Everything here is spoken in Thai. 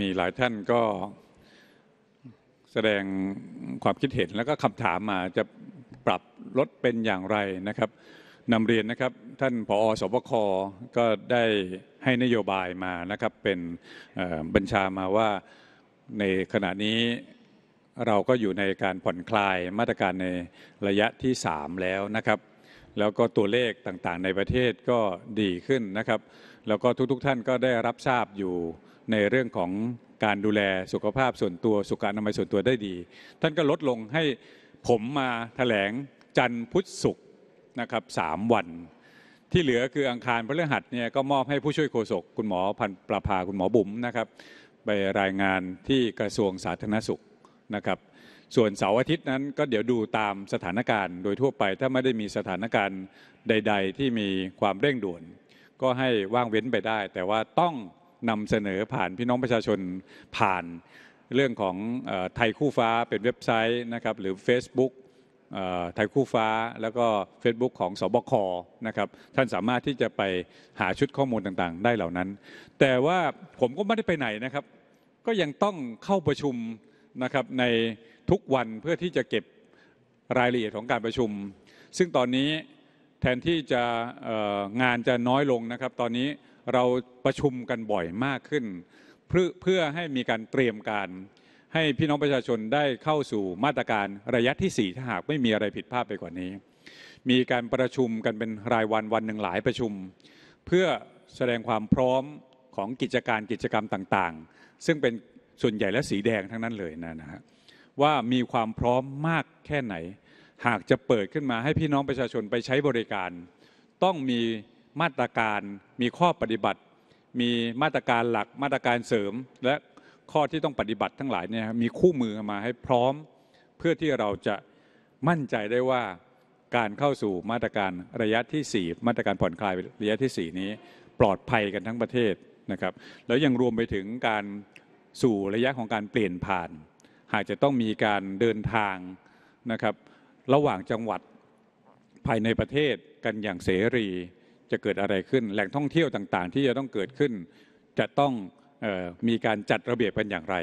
มีหลายท่านก็แสดงความคิดเห็นแล้วก็คำถามมาจะปรับลดเป็นอย่างไรนะครับนำเรียนนะครับท่านผอสบคก็ได้ให้นโยบายมานะครับเป็นบัญชามาว่าในขณะนี้เราก็อยู่ในการผ่อนคลายมาตรการในระยะที่3แล้วนะครับ แล้วก็ตัวเลขต่างๆ ในประเทศก็ดีขึ้นนะครับแล้วก็ทุก ๆท่านก็ได้รับทราบอยู่ในเรื่องของการดูแลสุขภาพส่วนตัวสุขอนามัยส่วนตัวได้ดี ท่านก็ลดลงให้ผมมาถแถลงจันทร์พุธศุกร์นะครับสามวัน ที่เหลือคืออังคารพฤหัสเนี่ยก็มอบให้ผู้ช่วยโฆษกคุณหมอพันประภาคุณหมอบุ๋มนะครับไปรายงานที่กระทรวงสาธารณสุขนะครับ ส่วนเสาร์อาทิตย์นั้นก็เดี๋ยวดูตามสถานการณ์โดยทั่วไป ถ้าไม่ได้มีสถานการณ์ใด ๆ ที่มีความเร่งด่วน ก็ให้ว่างเว้นไปได้ แต่ว่าต้องนำเสนอผ่านพี่น้องประชาชนผ่านเรื่องของไทยคู่ฟ้าเป็นเว็บไซต์นะครับหรือ Facebook ไทยคู่ฟ้าแล้วก็ Facebook ของสบคนะครับท่านสามารถที่จะไปหาชุดข้อมูลต่างๆ ได้เหล่านั้น แต่ว่าผมก็ไม่ได้ไปไหนนะครับ ก็ยังต้องเข้าประชุมนะครับในทุกวันเพื่อที่จะเก็บรายละเอียดของการประชุม ซึ่งตอนนี้แทนที่จะงานจะน้อยลงนะครับ ตอนนี้เราประชุมกันบ่อยมากขึ้น เพื่อเพื่อให้มีการเตรียมการ ให้พี่น้องประชาชนได้เข้าสู่มาตรการระยะ ที่ 4 ถ้า หากไม่มีอะไรผิดพลาดไปกว่านี้ มีการประชุมกันเป็นรายวันวันหนึ่งหลายประชุม เพื่อแสดงความพร้อมของกิจการกิจกรรมต่าง ๆ ซึ่งเป็นส่วนใหญ่และสีแดงทั้งนั้นเลยนะฮะว่ามีความพร้อมมากแค่ไหน หากจะเปิดขึ้นมาให้พี่น้องประชาชนไปใช้บริการ ต้องมีมาตรการมีข้อปฏิบัติ มีมาตรการหลักมาตรการเสริม และข้อที่ต้องปฏิบัติทั้งหลายเนี่ยมีคู่มือมาให้พร้อม เพื่อที่เราจะมั่นใจได้ว่าการเข้าสู่มาตรการระยะที่ 4 มาตรการผ่อนคลายระยะที่4นี้ ปลอดภัยกันทั้งประเทศนะครับแล้วยังรวมไปถึงการสู่ระยะของการเปลี่ยนผ่าน หากจะต้องมีการเดินทางนะครับระหว่างจังหวัดภายในประเทศกันอย่างเสรีจะเกิดอะไรขึ้นแหล่งท่องเที่ยวต่างๆ ที่จะต้องเกิดขึ้น จะต้องมีการจัดระเบียบเป็นอย่างไร